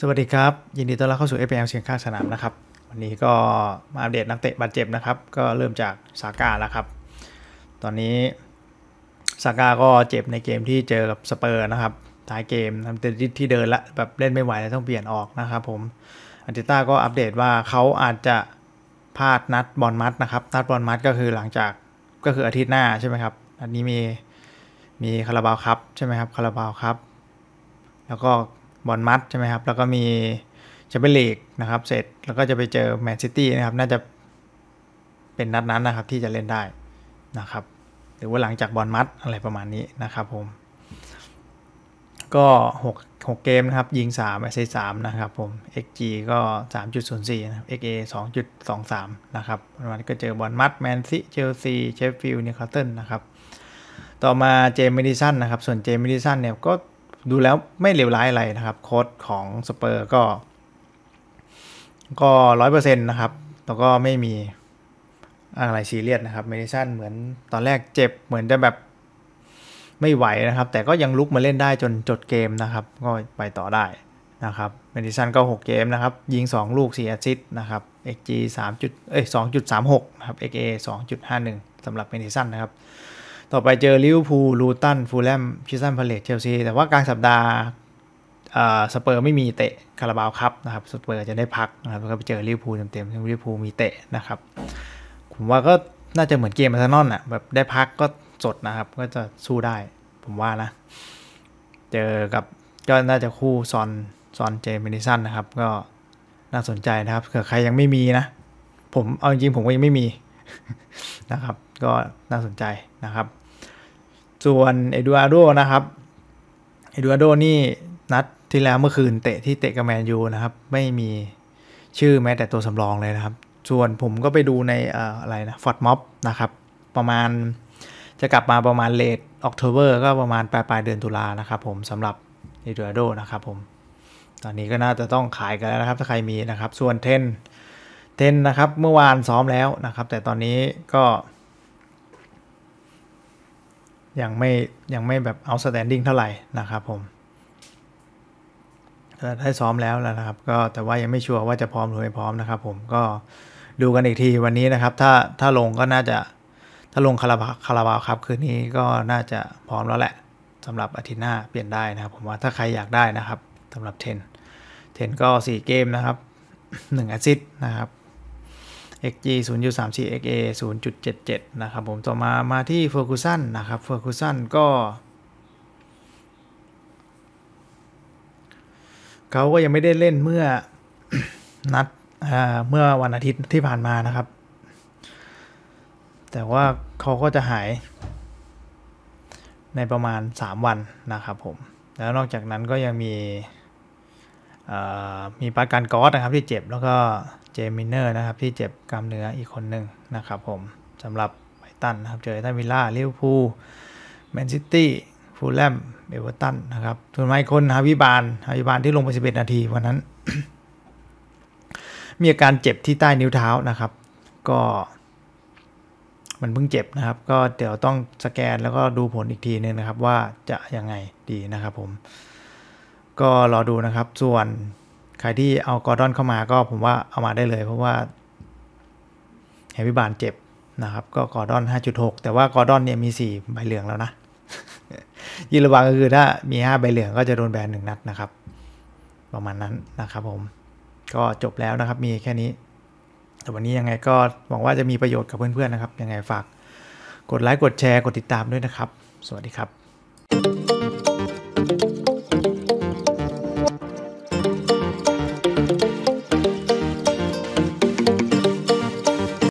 สวัสดีครับยินดีต้อนรับเข้าสู่ FPL เชียงข้างสนามนะครับวันนี้ก็มาอัปเดตนักเตะบาดเจ็บนะครับ ก็เริ่มจากสาก้าแล้วครับ ตอนนี้สาก้าก็เจ็บในเกมที่เจอกับสเปอร์นะครับท้ายเกมทำเต็มที่เดินละแบบเล่นไม่ไหวแล้วต้องเปลี่ยนออกนะครับผมอันติต้าก็อัปเดตว่าเขาอาจจะพลาดนัดบอลมัดนะครับนัดบอลมัด ก็คือหลังจากก็คืออาทิตย์หน้าใช่ไหมครับอันนี้มีมีคาราบาวครับใช่ไหมครับคาราบาวครับแล้วก็บอลมัดใช่ไหมครับ แล้วก็มีแชมเปี้ยนลีกนะครับเสร็จแล้วก็จะไปเจอแมนซิตี้นะครับ น่าจะเป็นนัดนั้นนะครับที่จะเล่นได้นะครับหรือว่าหลังจากบอลมัดอะไรประมาณนี้นะครับผม ก็ 6 6เกมนะครับยิง3แอสซิสามนะครับผม XG ก็ 3.04นย์ะจุดส XA สามนะครับวันนี้ก็เจอบอลมัดแมนซิเชลซีเชฟฟิลด์นิวคาสเซิลนะครับต่อมาเจมส์ดิสันนะครับ ส่วนเจมส์ดิสันเนี่ยก็ดูแล้วไม่เลวร้ายอะไรนะครับโค้ดของสเปอร์ก็ก็ร้อยเปอร์เซ็นต์นะครับแล้วก็ไม่มีอะไรซีเรียสนะครับเมดิชันเหมือนตอนแรกเจ็บ เหมือนจะแบบไม่ไหวนะครับ แต่ก็ยังลุกมาเล่นได้จนจดเกมนะครับ ก็ไปต่อได้นะครับเมดิชันก็6เกมนะครับ ยิง 2 ลูก4อาซิตนะครับ XG 3จุดเอ้ย2.36นะครับ XA 2.51สำหรับเมดิชันนะครับต่อไปเจอ ลิเวอร์พูลลูตันฟูลแลมชิซันพาเลตเชลซีแต่ว่ากลางสัปดาห์สเปอร์ไม่มีเตะคาราบาวครับนะครับ สเปอร์จะได้พักนะครับแล้วก็ไปเจอลิเวอร์พูลเต็มๆซึ่งลิเวอร์พูลมีเตะนะครับ ผมว่าก็น่าจะเหมือนเกมอาร์เซนอลอ่ะแบบได้พักก็สดนะครับ ก็จะสู้ได้ ผมว่านะ เจอกับ ก็น่าจะคู่ ซอนซอนเจมินิสันนะครับก็น่าสนใจนะครับเผื่อใครยังไม่มีนะ ผมเอาจริงผมก็ยังไม่มีนะครับ ก็น่าสนใจนะครับส่วนเอ็ดูอาโดนะครับ เอ็ดูอาโดนี่นัดที่แล้วเมื่อคืนเตะที่เตะกับแมนยูนะครับไม่มีชื่อแม้แต่ตัวสำรองเลยนะครับส่วนผมก็ไปดูในอะไรนะฟอร์ดม็อบนะครับประมาณจะกลับมาประมาณเลทออกเทเบอร์ก็ประมาณปลายปลายเดือนตุลานะครับ ผมสำหรับเอ็ดูอาโดนะครับผม ตอนนี้ก็น่าจะต้องขายกันแล้วนะครับ ถ้าใครมีนะครับ ส่วนเทนเทนนะครับ เมื่อวานซ้อมแล้วนะครับแต่ตอนนี้ก็ยังไม่ยังไม่แบบ outstanding เท่าไหร่นะครับผมได้ซ้อมแล้วแล้วนะครับ ก็แต่ว่ายังไม่ชัวร์ว่าจะพร้อมหรือไม่พร้อมนะครับ ผมก็ดูกันอีกทีวันนี้นะครับ ถ้าถ้าลงก็น่าจะถ้าลงคาราบาคาราบาวครับคืนนี้ก็น่าจะพร้อมแล้วแหละสำหรับอาทิตย์หน้าเปลี่ยนได้นะครับ ผมว่าถ้าใครอยากได้นะครับสำหรับเทนเทนก็4เกมนะครับ1แอซิสนะครับ xg 0.34 xa 0.77นะครับผมต่อมามาที่ Ferguson นะครับ Ferguson ก็ เขาก็ยังไม่ได้เล่นเมื่อนัดเมื่อวันอาทิตย์ที่ผ่านมานะครับ แต่ว่าเขาก็จะหาย ในประมาณ 3 วันนะครับผม แล้วนอกจากนั้นก็ยังมีมีปาการกอสนะครับ ที่เจ็บแล้วก็เจมินเนอร์นะครับที่เจ็บกล้ามเนื้ออีกคนหนึ่งนะครับผมสำหรับไบตันนะครับเจอท่าวิลล่าลิเวอร์พูลแมนซิตี้ฟูลแลมเอเวอร์ตันนะครับส่วนไมคคนฮาวิบาลฮาวิบาลที่ลงไป11 นาทีวันนั้น มีอาการเจ็บที่ใต้นิ้วเท้านะครับ ก็ มันเพิ่งเจ็บนะครับ ก็เดี๋ยวต้องสแกนแล้วก็ดูผลอีกที นึงนะครับ ว่าจะยังไงดีนะครับ ผมก็รอดูนะครับ ส่วนใครที่เอากอร์ดอนเข้ามาก็ผมว่าเอามาได้เลย เพราะว่า แฮปปี้บานเจ็บนะครับ ก็กอร์ดอน 5.6 แต่ว่ากอร์ดอนเนี่ยมี 4 ใบเหลืองแล้วนะย่นระวังก็คือถ้ามี5ใบเหลืองก็จะโดนแบนหนึ่งนัดนะครับ ประมาณนั้นนะครับผมก็จบแล้วนะครับมีแค่นี้แต่วันนี้ยังไงก็หวังว่าจะมีประโยชน์กับเพื่อนๆนะครับ ยังไงฝากกดไลค์กดแชร์กดติดตามด้วยนะครับ สวัสดีครับ